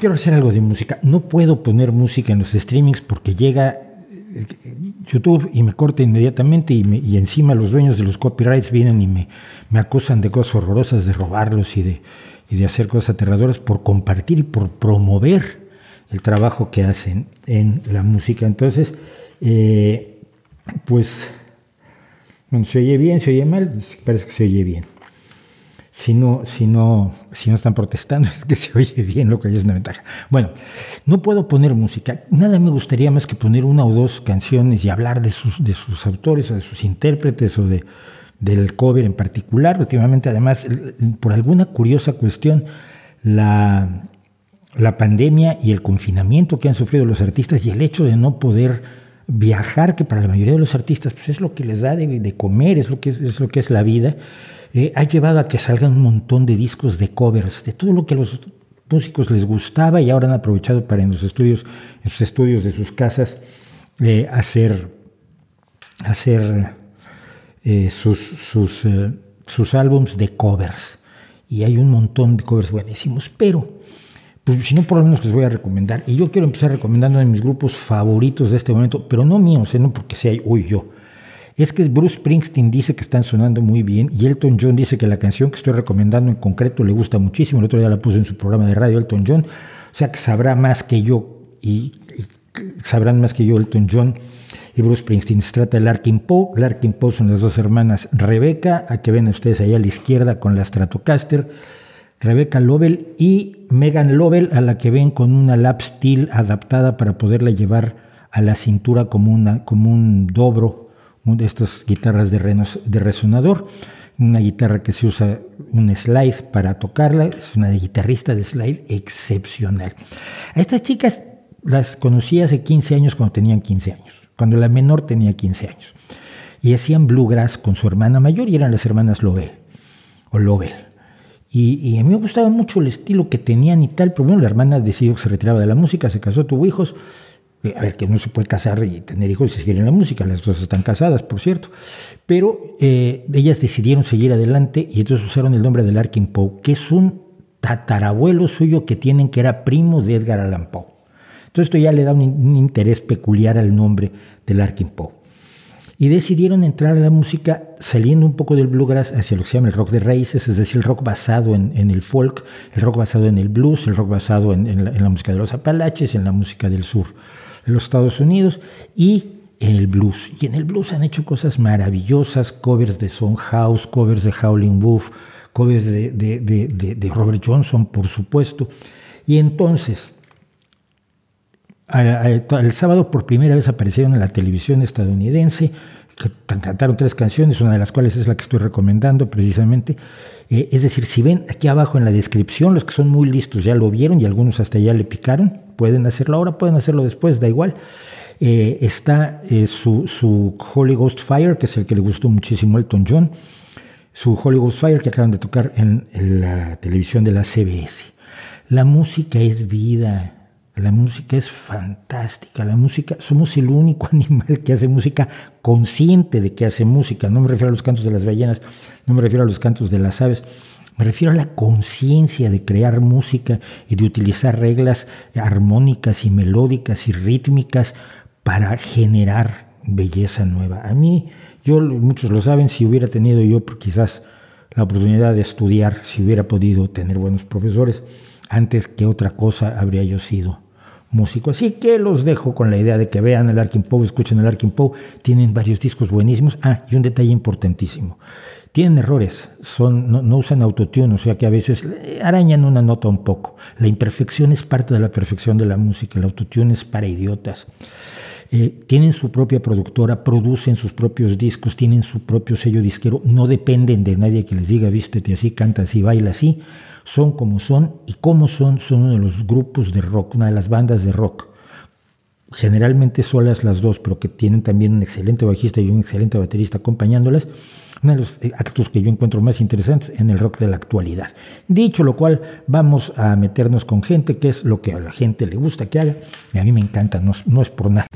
quiero hacer algo de música. No puedo poner música en los streamings porque llega eh, YouTube y me corta inmediatamente y, encima los dueños de los copyrights vienen y me, acusan de cosas horrorosas, de robarlos y de, hacer cosas aterradoras por compartir y por promover el trabajo que hacen en la música. Entonces, eh, pues, bueno, se oye bien, se oye mal, parece que se oye bien si no, si no, están protestando, es que se oye bien, lo que es una ventaja. Bueno, no puedo poner música. Nada me gustaría más que poner una o dos canciones y hablar de sus, de sus autores o de sus intérpretes o de, del cover en particular. Últimamente, además, por alguna curiosa cuestión, la pandemia y el confinamiento que han sufrido los artistas y el hecho de no poder viajar, que para la mayoría de los artistas pues es lo que les da de, comer, es lo, que es, lo que es la vida, eh, ha llevado a que salgan un montón de discos de covers, de todo lo que a los músicos les gustaba y ahora han aprovechado para en los estudios, sus estudios de sus casas, eh, hacer, hacer eh, sus, sus, sus álbums de covers. Y hay un montón de covers buenísimos, pero pues si no, por lo menos les voy a recomendar. Y yo quiero empezar recomendando en mis grupos favoritos de este momento, pero no míos, eh, no porque sea hoy yo. Es que Bruce Springsteen dice que están sonando muy bien y Elton John dice que la canción que estoy recomendando en concreto le gusta muchísimo. El otro día la puse en su programa de radio Elton John. O sea que sabrá más que yo y, sabrán más que yo Elton John y Bruce Springsteen. Se trata de Larkin Poe. Larkin Poe son las dos hermanas Rebeca, a que ven ustedes ahí a la izquierda con la Stratocaster Rebecca Lovell y Megan Lovell, a la que ven con una lap steel adaptada para poderla llevar a la cintura como, una, como un dobro, una de estas guitarras de, de resonador. Una guitarra que se usa un slide para tocarla, es una guitarrista de slide excepcional. A estas chicas las conocí hace 15 años cuando tenían 15 años, cuando la menor tenía 15 años. Y hacían bluegrass con su hermana mayor y eran las hermanas Lovell o Lovell. Y, a mí me gustaba mucho el estilo que tenían y tal, pero bueno, la hermana decidió que se retiraba de la música, se casó, tuvo hijos. Eh, a ver, que no se puede casar y tener hijos y seguir en la música, las dos están casadas, por cierto. Pero eh, ellas decidieron seguir adelante y entonces usaron el nombre de Larkin Poe, que es un tatarabuelo suyo que tienen que era primo de Edgar Allan Poe. Entonces esto ya le da un, un interés peculiar al nombre de Larkin Poe y decidieron entrar a la música saliendo un poco del bluegrass hacia lo que se llama el rock de raíces, es decir, el rock basado en, el folk, el rock basado en el blues, el rock basado en, la, música de los Apalaches, en la música del sur de los Estados Unidos y en el blues. Y en el blues han hecho cosas maravillosas, covers de Son House, covers de Howling Wolf, covers de, Robert Johnson, por supuesto. Y entonces, el sábado por primera vez aparecieron en la televisión estadounidense, que cantaron tres canciones, una de las cuales es la que estoy recomendando precisamente. Eh, es decir, si ven aquí abajo en la descripción, los que son muy listos ya lo vieron y algunos hasta ya le picaron, pueden hacerlo ahora, pueden hacerlo después, da igual. Eh, está eh, su, Holy Ghost Fire, que es el que le gustó muchísimo a Elton John, su Holy Ghost Fire que acaban de tocar en la televisión de la CBS. La música es vida, la música es fantástica, la música, somos el único animal que hace música consciente de que hace música, no me refiero a los cantos de las ballenas, no me refiero a los cantos de las aves, me refiero a la conciencia de crear música y de utilizar reglas armónicas y melódicas y rítmicas para generar belleza nueva. A mí, yo, muchos lo saben, si hubiera tenido yo quizás la oportunidad de estudiar, si hubiera podido tener buenos profesores, antes que otra cosa habría yo sido músico. Así que los dejo con la idea de que vean el Arkin Poe, escuchen el Arkin Poe, tienen varios discos buenísimos. Ah, y un detalle importantísimo. Tienen errores, son, no, no usan autotune, o sea que a veces arañan una nota un poco. La imperfección es parte de la perfección de la música, el autotune es para idiotas. Eh, tienen su propia productora, producen sus propios discos, tienen su propio sello disquero, no dependen de nadie que les diga vístete así, canta así, baila así, son como son y como son, son uno de los grupos de rock, una de las bandas de rock generalmente solas las dos, pero que tienen también un excelente bajista y un excelente baterista acompañándolas, uno de los eh, actos que yo encuentro más interesantes en el rock de la actualidad. Dicho lo cual, vamos a meternos con gente, que es lo que a la gente le gusta que haga, y a mí me encanta, no es por nada.